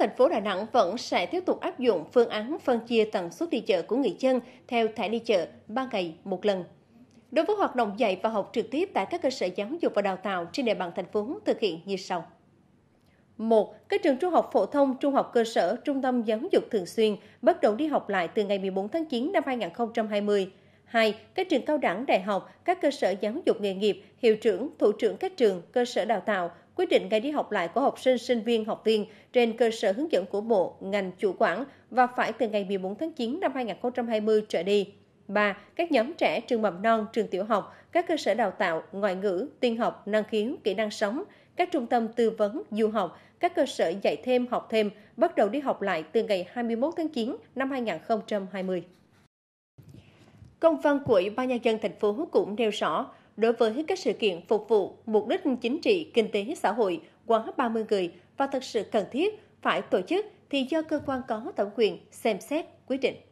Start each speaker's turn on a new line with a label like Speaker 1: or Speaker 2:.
Speaker 1: thành phố Đà Nẵng vẫn sẽ tiếp tục áp dụng phương án phân chia tần suất đi chợ của người dân theo thẻ đi chợ 3 ngày một lần. Đối với hoạt động dạy và học trực tiếp tại các cơ sở giáo dục và đào tạo trên địa bàn thành phố thực hiện như sau. 1. Các trường trung học phổ thông, trung học cơ sở, trung tâm giáo dục thường xuyên bắt đầu đi học lại từ ngày 14 tháng 9 năm 2020. 2. Các trường cao đẳng, đại học, các cơ sở giáo dục nghề nghiệp, hiệu trưởng, thủ trưởng các trường, cơ sở đào tạo, quyết định ngày đi học lại của học sinh, sinh viên, học viên trên cơ sở hướng dẫn của Bộ, ngành chủ quản và phải từ ngày 14 tháng 9 năm 2020 trở đi. 3. Các nhóm trẻ trường mầm non, trường tiểu học, các cơ sở đào tạo, ngoại ngữ, tiên học, năng khiếu, kỹ năng sống, các trung tâm tư vấn, du học, các cơ sở dạy thêm, học thêm bắt đầu đi học lại từ ngày 21 tháng 9 năm 2020. Công văn của Ủy ban nhân dân thành phố cũng nêu rõ, đối với các sự kiện phục vụ mục đích chính trị, kinh tế, xã hội quá 30 người và thật sự cần thiết phải tổ chức thì do cơ quan có thẩm quyền xem xét quyết định.